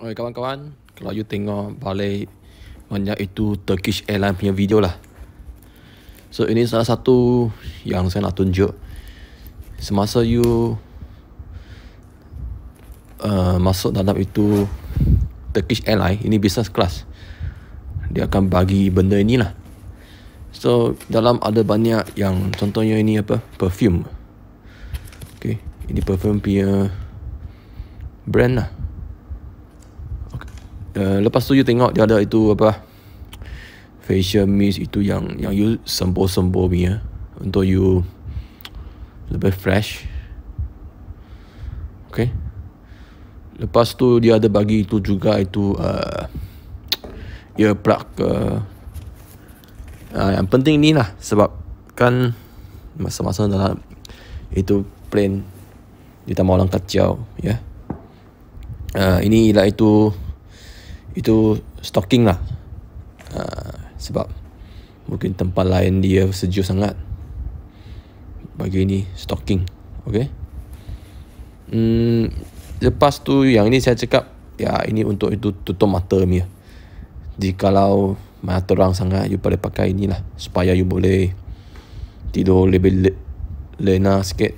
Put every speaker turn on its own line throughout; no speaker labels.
Oi kawan-kawan, kalau you tengok balai banyak itu Turkish Airlines punya video lah. So ini salah satu yang saya nak tunjuk. Semasa you uh, masuk dalam itu Turkish Airlines, ini business class. Dia akan bagi benda ini lah. So dalam ada banyak yang contohnya ini apa? Perfume. Okay, ini perfume punya brand lah. Eh, lepas tu you tengok dia ada itu apa facial mist itu yang yang you sembuh-sembuh ya untuk you lebih fresh okay lepas tu dia ada bagi itu juga itu uh, ear plug ke uh, ah, yang penting ni lah sebab kan masa-masa dalam itu plane kita mahu orang kacau ya yeah? uh, ini ialah itu itu stocking lah. Uh, sebab mungkin tempat lain dia sejuk sangat. Bagi ini stocking Okay. Hmm, lepas tu yang ini saya cakap ya ini untuk itu tutup mata ni. Jika kalau mata terang sangat you boleh pakai ini lah supaya you boleh tidur lebih le- lena sikit.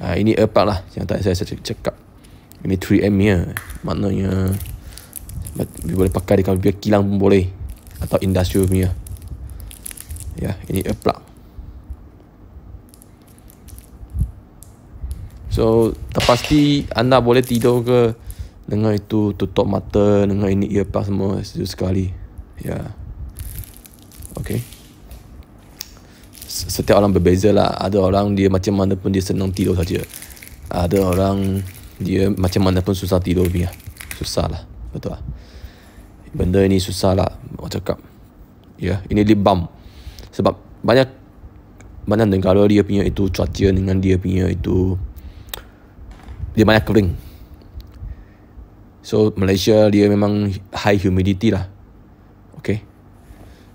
Ha, ini apa lah yang tadi saya cakap. Ini 3M ya Maknanya Tapi boleh pakai dekat biar kilang pun boleh Atau industrial punya Ya, ini a plug So, terpasti anda boleh tidur ke Dengan itu tutup mata Dengan ini ear plug semua Setuju sekali Ya Okay Setiap orang berbeza lah Ada orang dia macam mana pun dia senang tidur saja Ada orang dia macam mana pun susah tidur dia. Lah. Susah lah. Betul lah. Benda ini susah lah. Orang cakap. Ya, yeah, ini lip balm. Sebab banyak banyak negara dia punya itu cuaca dengan dia punya itu dia banyak kering. So Malaysia dia memang high humidity lah. Okay.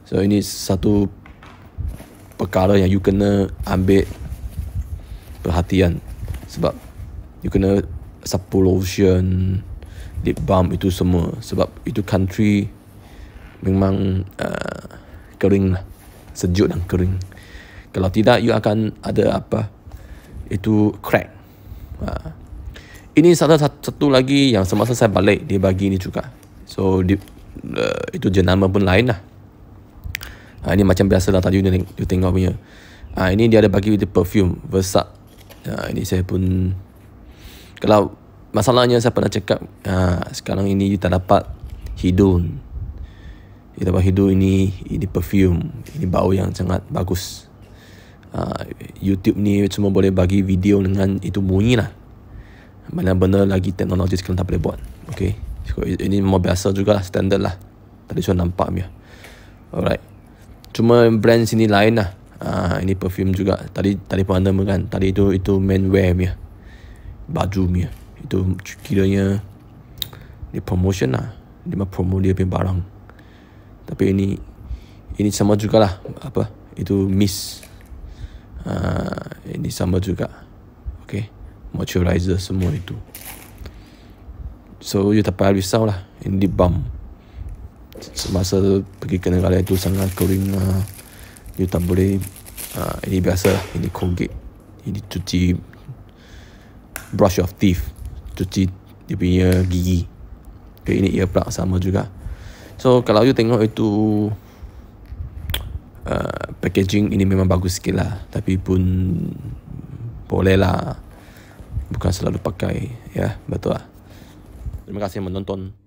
So ini satu perkara yang you kena ambil perhatian sebab you kena sapu lotion lip balm itu semua sebab itu country memang uh, kering lah sejuk dan kering kalau tidak you akan ada apa itu crack uh. ini satu, satu lagi yang semasa saya balik dia bagi ini juga so di, uh, itu jenama pun lain lah uh, ini macam biasa lah tadi you, you tengok punya uh, ini dia ada bagi itu perfume Versace uh, ini saya pun kalau masalahnya saya pernah cakap ha, sekarang ini you tak dapat hidun. You dapat hidun ini ini perfume, ini bau yang sangat bagus. Uh, YouTube ni cuma boleh bagi video dengan itu bunyi lah. Banyak benda lagi teknologi sekarang tak boleh buat. Okay. So, ini memang biasa juga lah, standard lah. Tadi sudah nampak ni. Alright. Cuma brand sini lain lah. Uh, ini perfume juga. Tadi tadi pun anda kan. Tadi itu itu main wear ni baju mie itu kiranya ni promotion lah dia mah promote dia punya barang tapi ini ini sama jugalah apa itu miss uh, ini sama juga okay moisturizer semua itu so you tak payah risau lah ini di bump semasa pergi ke negara itu sangat kering lah uh, you tak boleh uh, ini biasa lah. ini Colgate ini cuci brush your teeth cuci dia punya gigi okay, ini ear plug sama juga so kalau you tengok itu uh, packaging ini memang bagus sikit lah tapi pun boleh lah bukan selalu pakai ya yeah, betul lah terima kasih menonton